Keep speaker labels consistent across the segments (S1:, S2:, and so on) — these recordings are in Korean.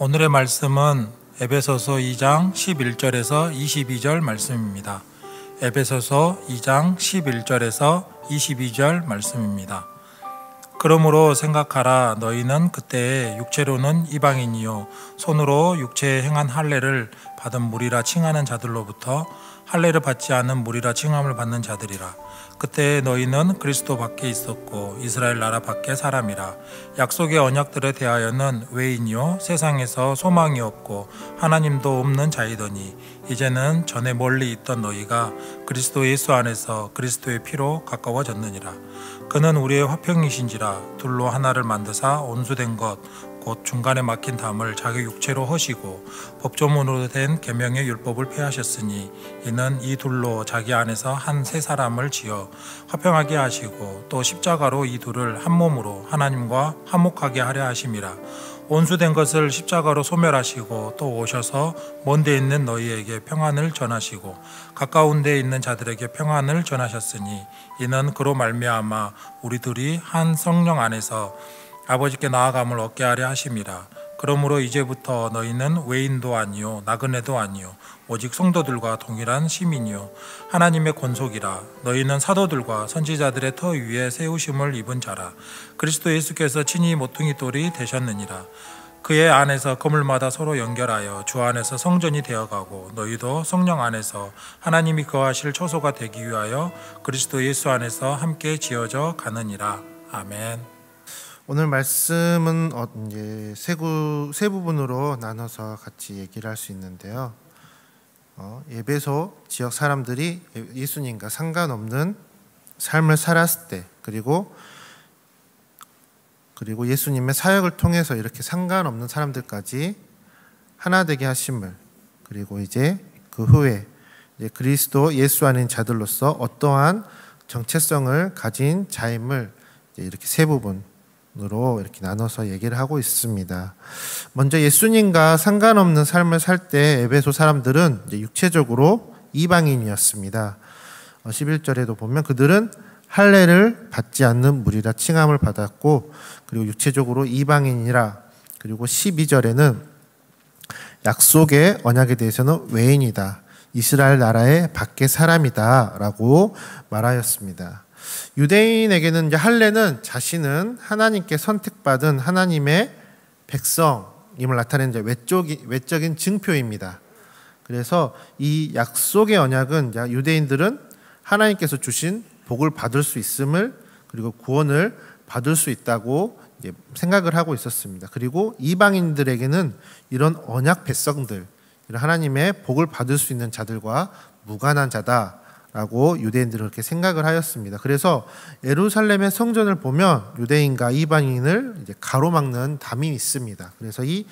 S1: 오늘의 말씀은 에베소서 2장 11절에서 22절 말씀입니다. 에베소서 2장 11절에서 22절 말씀입니다. 그러므로 생각하라 너희는 그때에 육체로는 이방인이요 손으로 육체에 행한 할례를 받은 무리라 칭하는 자들로부터 할례를 받지 않은 무리라 칭함을 받는 자들이라 그때 너희는 그리스도 밖에 있었고 이스라엘 나라 밖에 사람이라 약속의 언약들에 대하여는 외인이요 세상에서 소망이 없고 하나님도 없는 자이더니 이제는 전에 멀리 있던 너희가 그리스도 예수 안에서 그리스도의 피로 가까워졌느니라 그는 우리의 화평이신지라 둘로 하나를 만드사 온수된 것곧 중간에 막힌 담을 자기 육체로 허시고 법조문으로 된 계명의 율법을 폐하셨으니 이는 이 둘로 자기 안에서 한 세 사람을 지어 화평하게 하시고 또 십자가로 이 둘을 한 몸으로 하나님과 화목하게 하려 하심이라 온수된 것을 십자가로 소멸하시고 또 오셔서 먼데 있는 너희에게 평안을 전하시고 가까운 데 있는 자들에게 평안을 전하셨으니 이는 그로 말미암아 우리들이 한 성령 안에서 아버지께 나아감을 얻게 하려 하심이라. 그러므로 이제부터 너희는 외인도 아니요 나그네도 아니요 오직 성도들과 동일한 시민이요 하나님의 권속이라 너희는 사도들과 선지자들의 터 위에 세우심을 입은 자라 그리스도 예수께서 친히 모퉁이 돌이 되셨느니라 그의 안에서 거물마다 서로 연결하여 주 안에서 성전이 되어가고 너희도 성령 안에서 하나님이 거하실 처소가 되기 위하여 그리스도 예수 안에서 함께 지어져 가느니라 아멘.
S2: 오늘 말씀은 어, 이제 세, 구, 세 부분으로 나눠서 같이 얘기를 할 수 있는데요. 어, 예배소 지역 사람들이 예수님과 상관없는 삶을 살았을 때 그리고 그리고 예수님의 사역을 통해서 이렇게 상관없는 사람들까지 하나 되게 하심을 그리고 이제 그 후에 이제 그리스도 예수 아닌 자들로서 어떠한 정체성을 가진 자임을 이렇게 세 부분 으로 이렇게 나눠서 얘기를 하고 있습니다. 먼저 예수님과 상관없는 삶을 살 때 에베소 사람들은 육체적으로 이방인이었습니다. 11절에도 어, 보면 그들은 할례를 받지 않는 무리라 칭함을 받았고 그리고 육체적으로 이방인이라 그리고 12절에는 약속의 언약에 대해서는 외인이다. 이스라엘 나라의 밖에 사람이다라고 말하였습니다. 유대인에게는 이제 할례는 자신은 하나님께 선택받은 하나님의 백성임을 나타내는 이제 외적인, 외적인 증표입니다. 그래서 이 약속의 언약은 유대인들은 하나님께서 주신 복을 받을 수 있음을 그리고 구원을 받을 수 있다고 생각을 하고 있었습니다. 그리고 이방인들에게는 이런 언약 백성들, 이런 하나님의 복을 받을 수 있는 자들과 무관한 자다. 라고 유대인들은 그렇게 생각을 하였습니다. 그래서 예루살렘의 성전을 보면 유대인과 이방인을 이제 가로막는 담이 있습니다. 그래서 이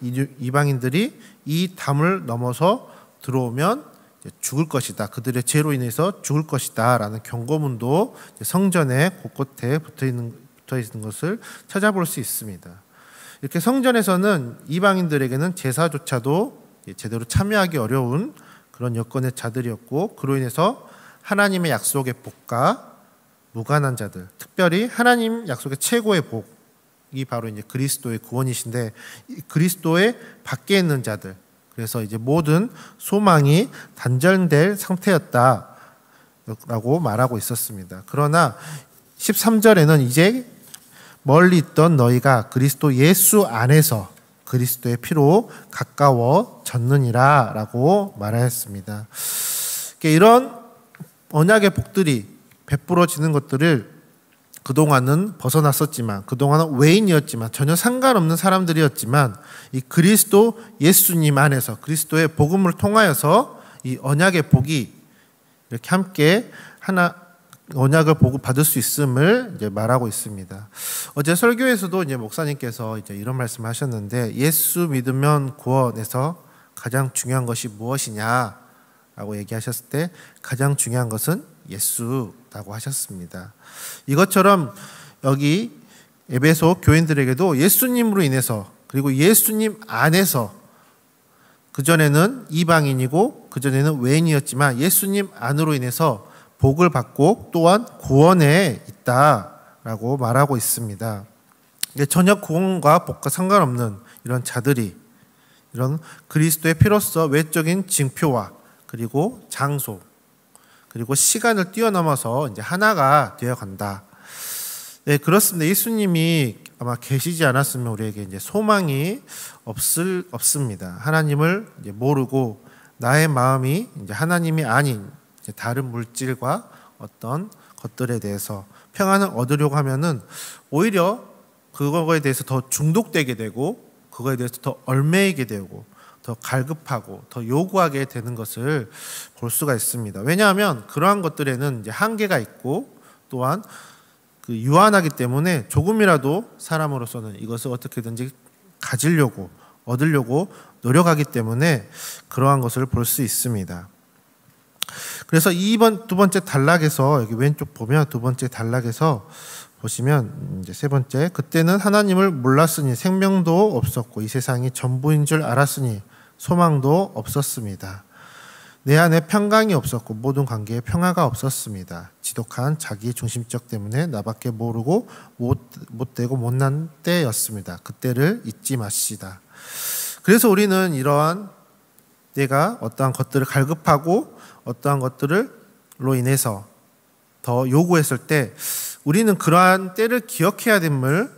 S2: 이방인들이 이 담을 넘어서 들어오면 죽을 것이다. 그들의 죄로 인해서 죽을 것이다라는 경고문도 성전의 곳곳에 붙어 있는 붙어 있는 것을 찾아볼 수 있습니다. 이렇게 성전에서는 이방인들에게는 제사조차도 제대로 참여하기 어려운 그런 여건의 자들이었고 그로 인해서 하나님의 약속의 복과 무관한 자들, 특별히 하나님 약속의 최고의 복이 바로 이제 그리스도의 구원이신데 그리스도의 밖에 있는 자들, 그래서 이제 모든 소망이 단절될 상태였다. 라고 말하고 있었습니다. 그러나 13절에는 이제 멀리 있던 너희가 그리스도 예수 안에서 그리스도의 피로 가까워졌느니라 라고 말하였습니다. 이런 언약의 복들이 베풀어지는 것들을 그동안은 벗어났었지만 그동안은 외인이었지만 전혀 상관없는 사람들이었지만 이 그리스도 예수님 안에서 그리스도의 복음을 통하여서 이 언약의 복이 이렇게 함께 하나 언약을 보고 받을 수 있음을 이제 말하고 있습니다. 어제 설교에서도 이제 목사님께서 이제 이런 말씀하셨는데 예수 믿으면 구원에서 가장 중요한 것이 무엇이냐라고 얘기하셨을 때 가장 중요한 것은 예수라고 하셨습니다. 이것처럼 여기 에베소 교인들에게도 예수님으로 인해서 그리고 예수님 안에서 그전에는 이방인이고 그전에는 외인이었지만 예수님 안으로 인해서 복을 받고 또한 구원에 있다라고 말하고 있습니다. 전혀 구원과 복과 상관없는 이런 자들이 이런 그리스도의 피로써 외적인 징표와 그리고 장소 그리고 시간을 뛰어넘어서 이제 하나가 되어 간다. 네, 그렇습니다. 예수님이 아마 계시지 않았으면 우리에게 이제 소망이 없을 없습니다. 하나님을 모르고 나의 마음이 이제 하나님이 아닌 다른 물질과 어떤 것들에 대해서 평안을 얻으려고 하면은 오히려 그거에 대해서 더 중독되게 되고 그거에 대해서 더얽매이게 되고 더 갈급하고 더 요구하게 되는 것을 볼 수가 있습니다. 왜냐하면 그러한 것들에는 이제 한계가 있고 또한 그 유한하기 때문에 조금이라도 사람으로서는 이것을 어떻게든지 가지려고 얻으려고 노력하기 때문에 그러한 것을 볼 수 있습니다. 그래서 2번 두 번째 단락에서 여기 왼쪽 보면 두 번째 단락에서 보시면 이제 세 번째 그때는 하나님을 몰랐으니 생명도 없었고 이 세상이 전부인 줄 알았으니 소망도 없었습니다. 내 안에 평강이 없었고 모든 관계에 평화가 없었습니다. 지독한 자기 중심적 때문에 나밖에 모르고 못, 못되고 못난 때였습니다. 그때를 잊지 마시다. 그래서 우리는 이러한 내가 어떠한 것들을 갈급하고 어떠한 것들을로 인해서 더 요구했을 때 우리는 그러한 때를 기억해야 됨을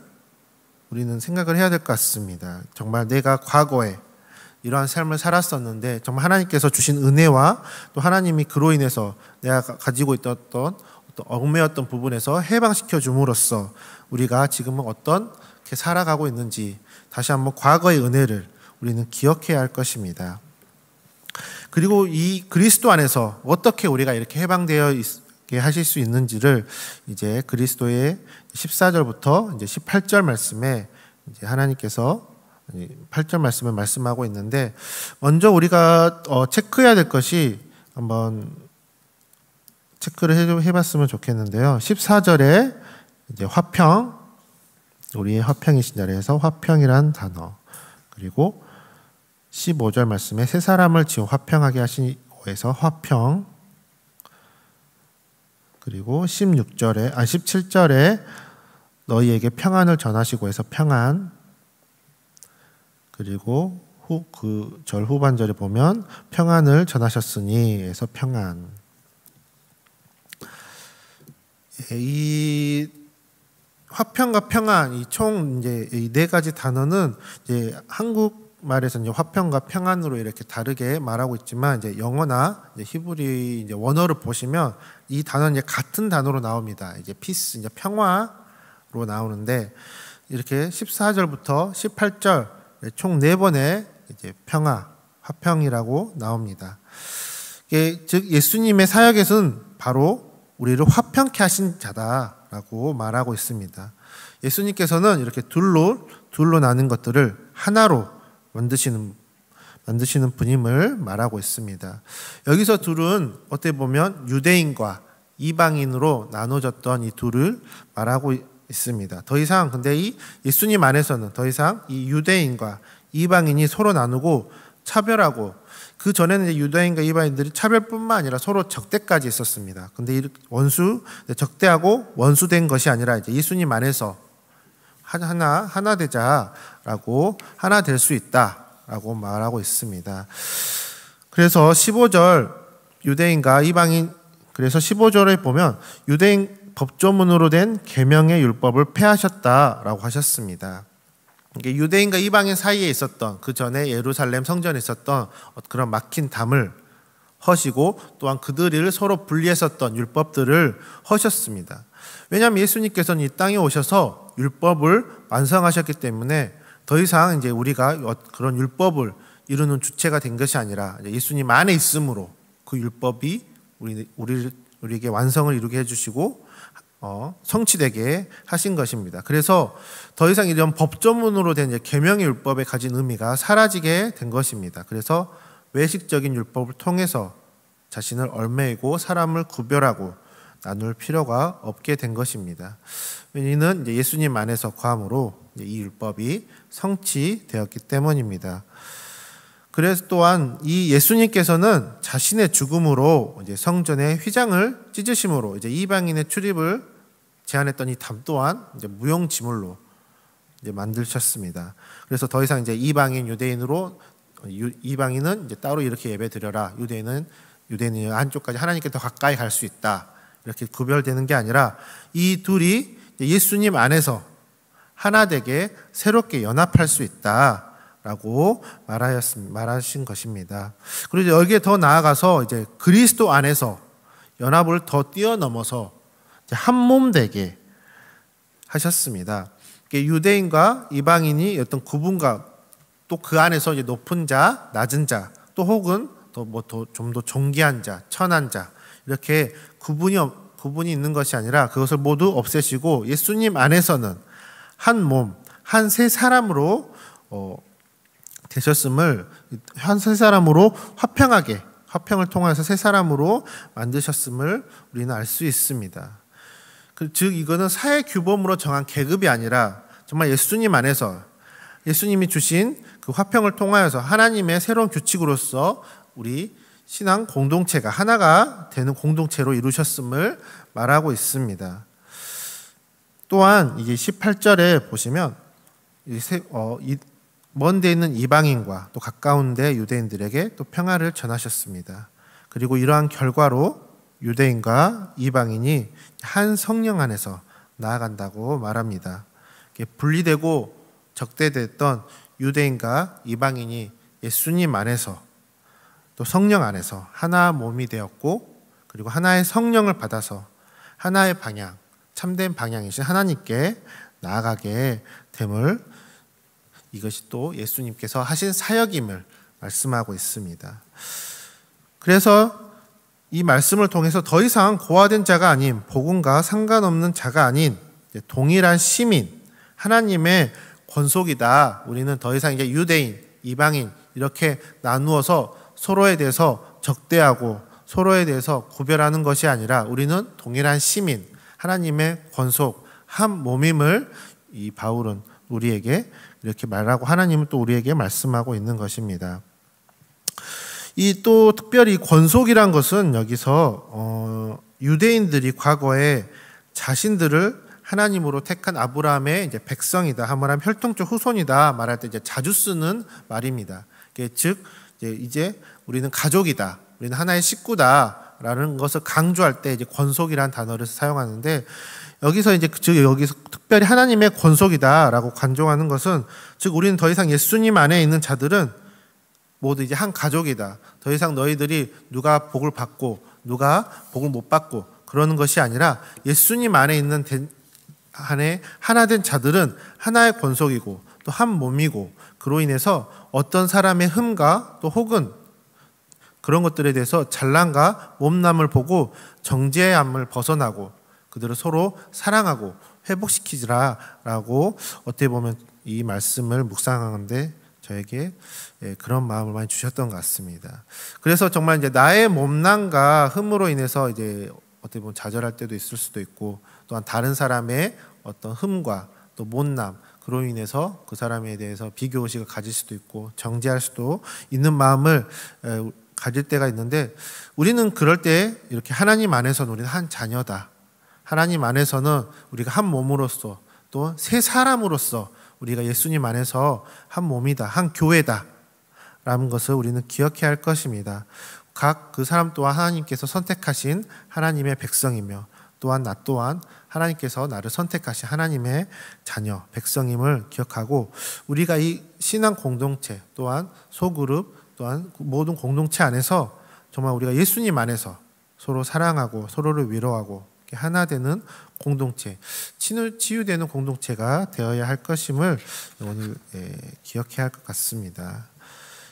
S2: 우리는 생각을 해야 될 것 같습니다. 정말 내가 과거에 이러한 삶을 살았었는데 정말 하나님께서 주신 은혜와 또 하나님이 그로 인해서 내가 가지고 있던 어떤 얽매였던 부분에서 해방시켜 줌으로써 우리가 지금은 어떤 살아가고 있는지 다시 한번 과거의 은혜를 우리는 기억해야 할 것입니다. 그리고 이 그리스도 안에서 어떻게 우리가 이렇게 해방되어 있게 하실 수 있는지를 이제 그리스도의 14절부터 이제 18절 말씀에 이제 하나님께서 8절 말씀을 말씀하고 있는데 먼저 우리가 어, 체크해야 될 것이 한번 체크를 해봤으면 좋겠는데요. 14절에 이제 화평 우리의 화평이신 자리에서 화평이란 단어 그리고 15절 말씀에 세 사람을 지어 화평하게 하시오에서 화평 그리고 16절에 아 17절에 너희에게 평안을 전하시고해서 평안 그리고 그 절 후반절에 보면 평안을 전하셨으니에서 평안 예, 이 화평과 평안 이 총 이제 이네 가지 단어는 이제 한국 말에서 이제 화평과 평안으로 이렇게 다르게 말하고 있지만 이제 영어나 이제 히브리 이제 원어를 보시면 이 단어는 이제 같은 단어로 나옵니다. 이제 피스 이제 평화로 나오는데 이렇게 14절부터 18절 총네 번의 이제 평화, 화평이라고 나옵니다. 이게 즉 예수님의 사역에서는 바로 우리를 화평케 하신 자다라고 말하고 있습니다. 예수님께서는 이렇게 둘로 둘로 나눈 것들을 하나로 만드시는 만드시는 분임을 말하고 있습니다. 여기서 둘은 어떻게 보면 유대인과 이방인으로 나눠졌던 이 둘을 말하고 있습니다. 더 이상 근데 이 예수님 안에서는 더 이상 이 유대인과 이방인이 서로 나누고 차별하고 그 전에는 유대인과 이방인들이 차별뿐만 아니라 서로 적대까지 있었습니다. 근데 원수 적대하고 원수된 것이 아니라 이제 예수님 안에서 하나 하나 되자라고 하나 될 수 있다라고 말하고 있습니다. 그래서 15절 유대인과 이방인 그래서 15절에 보면 유대인 법조문으로 된 계명의 율법을 폐하셨다라고 하셨습니다. 이게 유대인과 이방인 사이에 있었던 그 전에 예루살렘 성전에 있었던 그런 막힌 담을 허시고 또한 그들을 서로 분리했었던 율법들을 허셨습니다. 왜냐하면 예수님께서는 이 땅에 오셔서 율법을 완성하셨기 때문에 더 이상 이제 우리가 그런 율법을 이루는 주체가 된 것이 아니라 예수님 안에 있으므로그 율법이 우리 우리 우리에게 완성을 이루게 해주시고 어, 성취되게 하신 것입니다. 그래서 더 이상 이런 법조문으로 된 계명의 율법에 가진 의미가 사라지게 된 것입니다. 그래서 외식적인 율법을 통해서 자신을 얼매이고 사람을 구별하고 나눌 필요가 없게 된 것입니다. 이는 예수님 안에서 과함으로 이 율법이 성취되었기 때문입니다. 그래서 또한 이 예수님께서는 자신의 죽음으로 이제 성전의 휘장을 찢으심으로 이제 이방인의 출입을 제한했던 이 담 또한 이제 무용지물로 이제 만드셨습니다. 그래서 더 이상 이제 이방인 유대인으로 유, 이방인은 이제 따로 이렇게 예배 드려라. 유대인은 유대인이 한쪽까지 하나님께 더 가까이 갈 수 있다. 이렇게 구별되는 게 아니라 이 둘이 예수님 안에서 하나 되게 새롭게 연합할 수 있다. 라고 말하였, 말하신 것입니다. 그리고 여기에 더 나아가서 이제 그리스도 안에서 연합을 더 뛰어넘어서 한 몸 되게 하셨습니다. 유대인과 이방인이 어떤 구분과 또 그 안에서 이제 높은 자, 낮은 자, 또 혹은 더뭐더 좀더 뭐 존귀한 자, 천한 자 이렇게 구분이 구분이 있는 것이 아니라 그것을 모두 없애시고 예수님 안에서는 한 몸, 한 세 사람으로 어, 되셨음을 한 세 사람으로 화평하게 화평을 통해서 세 사람으로 만드셨음을 우리는 알 수 있습니다. 그 즉 이거는 사회 규범으로 정한 계급이 아니라 정말 예수님 안에서 예수님이 주신 그 화평을 통하여서 하나님의 새로운 규칙으로서 우리 신앙 공동체가 하나가 되는 공동체로 이루셨음을 말하고 있습니다. 또한 이게 18절에 보시면 어, 먼데 있는 이방인과 또 가까운데 유대인들에게 또 평화를 전하셨습니다. 그리고 이러한 결과로 유대인과 이방인이 한 성령 안에서 나아간다고 말합니다. 분리되고 적대됐던 유대인과 이방인이 예수님 안에서 또 성령 안에서 하나 몸이 되었고 그리고 하나의 성령을 받아서 하나의 방향, 참된 방향이신 하나님께 나아가게 됨을 이것이 또 예수님께서 하신 사역임을 말씀하고 있습니다. 그래서 이 말씀을 통해서 더 이상 고화된 자가 아닌 복음과 상관없는 자가 아닌 동일한 시민 하나님의 권속이다. 우리는 더 이상 이제 유대인, 이방인 이렇게 나누어서 서로에 대해서 적대하고 서로에 대해서 구별하는 것이 아니라 우리는 동일한 시민, 하나님의 권속, 한 몸임을 이 바울은 우리에게 이렇게 말하고 하나님은 또 우리에게 말씀하고 있는 것입니다. 이 또 특별히 권속이란 것은 여기서 어, 유대인들이 과거에 자신들을 하나님으로 택한 아브라함의 이제 백성이다, 아브라함 혈통적 후손이다 말할 때 이제 자주 쓰는 말입니다. 즉 이제 우리는 가족이다. 우리는 하나의 식구다라는 것을 강조할 때 이제 권속이라는 단어를 사용하는데 여기서 이제 그, 즉 여기서 특별히 하나님의 권속이다라고 간종하는 것은 즉 우리는 더 이상 예수님 안에 있는 자들은 모두 이제 한 가족이다. 더 이상 너희들이 누가 복을 받고 누가 복을 못 받고 그러는 것이 아니라 예수님 안에 있는 된, 안에 하나 된 자들은 하나의 권속이고 또 한 몸이고 그로 인해서 어떤 사람의 흠과 또 혹은 그런 것들에 대해서 잘난가 몸남을 보고 정죄의 암을 벗어나고 그들을 서로 사랑하고 회복시키지라라고 어떻게 보면 이 말씀을 묵상하는데 저에게 예, 그런 마음을 많이 주셨던 것 같습니다. 그래서 정말 이제 나의 몸난과 흠으로 인해서 이제 어떻게 보면 좌절할 때도 있을 수도 있고 또한 다른 사람의 어떤 흠과 또 못남 그로 인해서 그 사람에 대해서 비교 의식을 가질 수도 있고 정지할 수도 있는 마음을 가질 때가 있는데 우리는 그럴 때 이렇게 하나님 안에서는 우리는 한 자녀다. 하나님 안에서는 우리가 한 몸으로서 또 세 사람으로서 우리가 예수님 안에서 한 몸이다. 한 교회다. 라는 것을 우리는 기억해야 할 것입니다. 각 그 사람 또한 하나님께서 선택하신 하나님의 백성이며 또한 나 또한 하나님께서 나를 선택하신 하나님의 자녀, 백성임을 기억하고 우리가 이 신앙 공동체 또한 소그룹 또한 모든 공동체 안에서 정말 우리가 예수님 안에서 서로 사랑하고 서로를 위로하고 하나 되는 공동체, 친을 치유되는 공동체가 되어야 할 것임을 오늘 예, 기억해야 할 것 같습니다.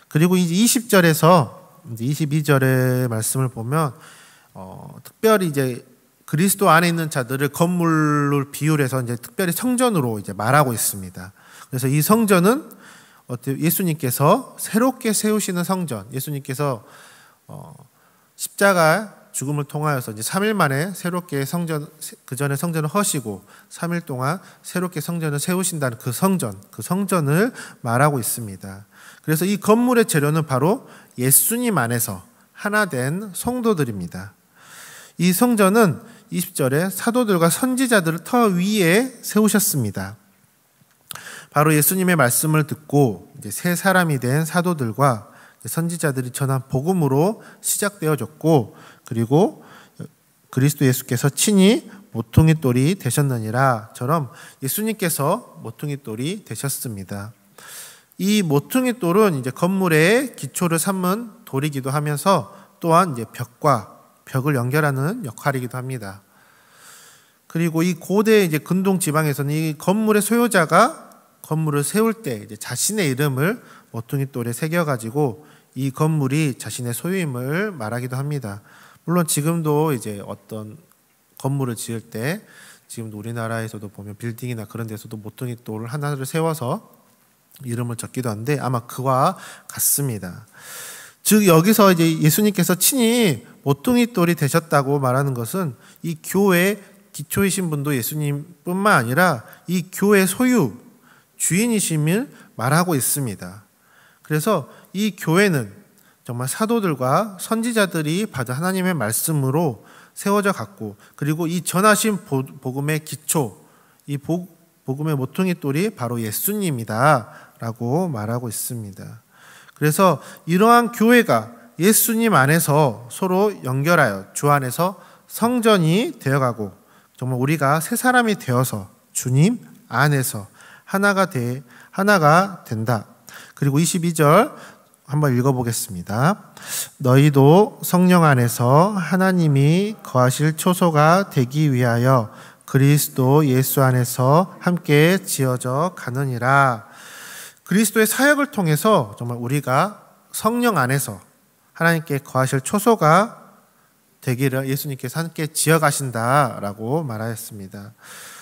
S2: 그리고 이제 20절에서 이제 22절의 말씀을 보면 어, 특별히 이제 그리스도 안에 있는 자들을 건물로 비율해서 이제 특별히 성전으로 이제 말하고 있습니다. 그래서 이 성전은 예수님께서 새롭게 세우시는 성전, 예수님께서 어, 십자가 죽음을 통하여서 이제 3일 만에 새롭게 성전 그 전에 성전을 허시고 3일 동안 새롭게 성전을 세우신다는 그 성전, 그 성전을 말하고 있습니다. 그래서 이 건물의 재료는 바로 예수님 안에서 하나 된 성도들입니다. 이 성전은 20절에 사도들과 선지자들을 터 위에 세우셨습니다. 바로 예수님의 말씀을 듣고 이제 새 사람이 된 사도들과 선지자들이 전한 복음으로 시작되어졌고 그리고 그리스도 예수께서 친히 모퉁이 돌이 되셨느니라처럼 예수님께서 모퉁이 돌이 되셨습니다. 이 모퉁이 돌은 이제 건물의 기초를 삼은 돌이기도 하면서 또한 이제 벽과 벽을 연결하는 역할이기도 합니다. 그리고 이 고대 이제 근동 지방에서는 이 건물의 소유자가 건물을 세울 때 자신의 이름을 모퉁이 돌에 새겨 가지고 이 건물이 자신의 소유임을 말하기도 합니다. 물론 지금도 이제 어떤 건물을 지을 때지금 우리나라에서도 보면 빌딩이나 그런 데서도 모퉁이 돌 하나를 세워서 이름을 적기도 한데 아마 그와 같습니다. 즉 여기서 이제 예수님께서 친히 오뚱이 돌이 되셨다고 말하는 것은 이 교회의 기초이신 분도 예수님뿐만 아니라 이 교회 소유 주인이심을 말하고 있습니다. 그래서 이 교회는 정말 사도들과 선지자들이 받은 하나님의 말씀으로 세워져 갔고 그리고 이 전하신 복음의 기초 이 복음의 모퉁이 똘이 바로 예수님이다라고 말하고 있습니다. 그래서 이러한 교회가 예수님 안에서 서로 연결하여 주 안에서 성전이 되어가고 정말 우리가 새 사람이 되어서 주님 안에서 하나가 돼 하나가 된다. 그리고 22절 한번 읽어보겠습니다. 너희도 성령 안에서 하나님이 거하실 초소가 되기 위하여 그리스도 예수 안에서 함께 지어져 가느니라. 그리스도의 사역을 통해서 정말 우리가 성령 안에서 하나님께 거하실 초소가 되기를 예수님께서 함께 지어가신다라고 말하였습니다.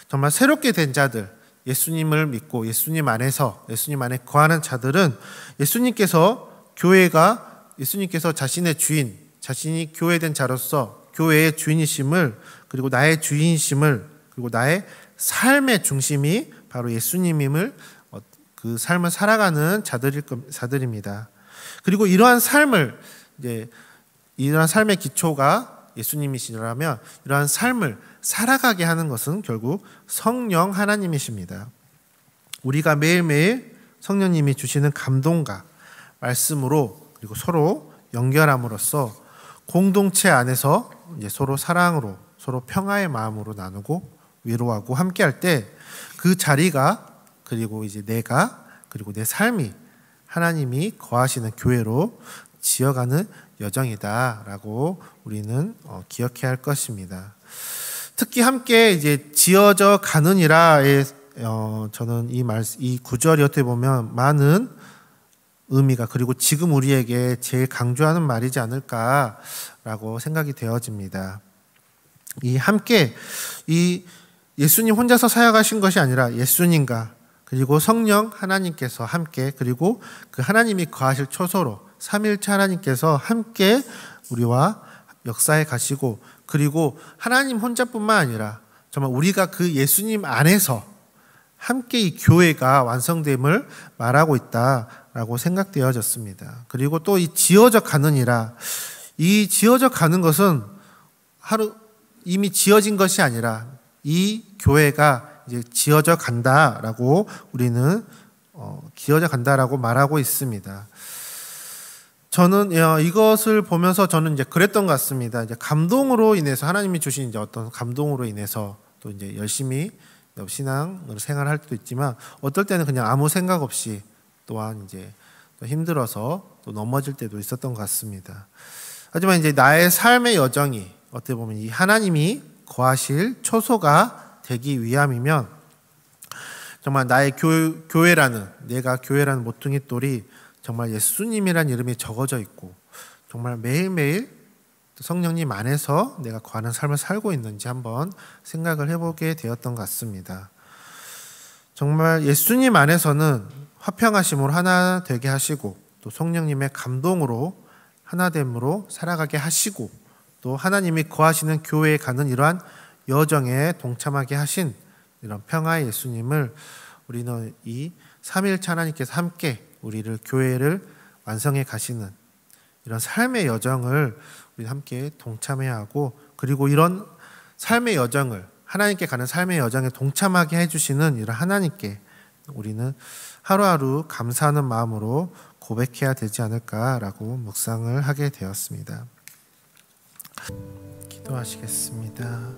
S2: 정말 새롭게 된 자들, 예수님을 믿고 예수님 안에서 예수님 안에 거하는 자들은 예수님께서 교회가 예수님께서 자신의 주인, 자신이 교회된 자로서 교회의 주인이심을 그리고 나의 주인심을 그리고 나의 삶의 중심이 바로 예수님임을 어, 그 삶을 살아가는 자들일 자들입니다. 그리고 이러한 삶을 이제 이러한 삶의 기초가 예수님이시라면 이러한 삶을 살아가게 하는 것은 결국 성령 하나님이십니다. 우리가 매일매일 성령님이 주시는 감동과 말씀으로 그리고 서로 연결함으로써 공동체 안에서 서로 사랑으로 서로 평화의 마음으로 나누고 위로하고 함께할 때 그 자리가 그리고 이제 내가 그리고 내 삶이 하나님이 거하시는 교회로 지어가는 여정이다라고 우리는 어, 기억해야 할 것입니다. 특히 함께 이제 지어져 가느니라 예, 어, 저는 이 말, 이 구절이 어떻게 보면 많은 의미가 그리고 지금 우리에게 제일 강조하는 말이지 않을까라고 생각이 되어집니다. 이 함께 이 예수님 혼자서 사역하신 것이 아니라 예수님과 그리고 성령 하나님께서 함께 그리고 그 하나님이 거하실 초소로 3일차 하나님께서 함께 우리와 역사에 가시고 그리고 하나님 혼자뿐만 아니라 정말 우리가 그 예수님 안에서 함께 이 교회가 완성됨을 말하고 있다라고 생각되어졌습니다. 그리고 또 이 지어져 가느니라 이 지어져 가는 것은 하루 이미 지어진 것이 아니라 이 교회가 이제 지어져 간다라고 우리는 어, 기어져 간다라고 말하고 있습니다. 저는 이것을 보면서 저는 이제 그랬던 것 같습니다. 이제 감동으로 인해서 하나님이 주신 이제 어떤 감동으로 인해서 또 이제 열심히 신앙을 생활할 때도 있지만 어떨 때는 그냥 아무 생각 없이 또한 이제 또 힘들어서 또 넘어질 때도 있었던 것 같습니다. 하지만 이제 나의 삶의 여정이 어떻게 보면 이 하나님이 거하실 초소가 되기 위함이면 정말 나의 교, 회라는 내가 교회라는 모퉁이 돌이 정말 예수님이란 이름이 적어져 있고 정말 매일매일 성령님 안에서 내가 과는 삶을 살고 있는지 한번 생각을 해보게 되었던 것 같습니다. 정말 예수님 안에서는 화평하심으로 하나 되게 하시고 또 성령님의 감동으로 하나됨으로 살아가게 하시고 또 하나님이 거하시는 교회에 가는 이러한 여정에 동참하게 하신 이런 평화의 예수님을 우리는 이 삼일차 하님께서 함께 우리를 교회를 완성해 가시는 이런 삶의 여정을 우리 함께 동참해야 하고 그리고 이런 삶의 여정을 하나님께 가는 삶의 여정에 동참하게 해주시는 이런 하나님께 우리는 하루하루 감사하는 마음으로 고백해야 되지 않을까라고 묵상을 하게 되었습니다. 기도하시겠습니다.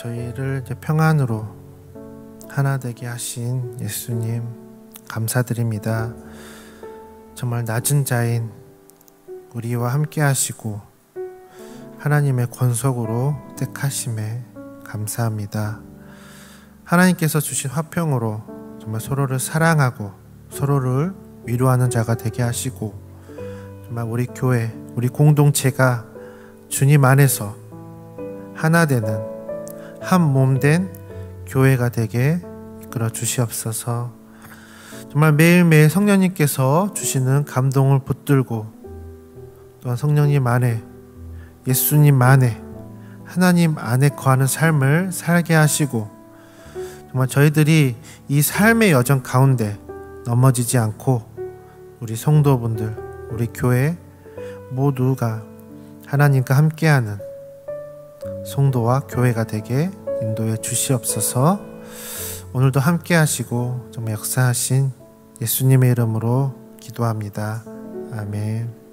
S2: 저희를 이제 평안으로 하나 되게 하신 예수님 감사드립니다. 정말 낮은 자인 우리와 함께 하시고 하나님의 권속으로 택하심에 감사합니다. 하나님께서 주신 화평으로 정말 서로를 사랑하고 서로를 위로하는 자가 되게 하시고 정말 우리 교회, 우리 공동체가 주님 안에서 하나 되는 한몸된 교회가 되게 이끌어 주시옵소서. 정말 매일매일 성령님께서 주시는 감동을 붙들고 또한 성령님 안에 예수님 안에 하나님 안에 거하는 삶을 살게 하시고 정말 저희들이 이 삶의 여정 가운데 넘어지지 않고 우리 성도분들, 우리 교회 모두가 하나님과 함께하는 성도와 교회가 되게 인도해 주시옵소서 오늘도 함께 하시고 정말 역사하신 예수님의 이름으로 기도합니다. 아멘.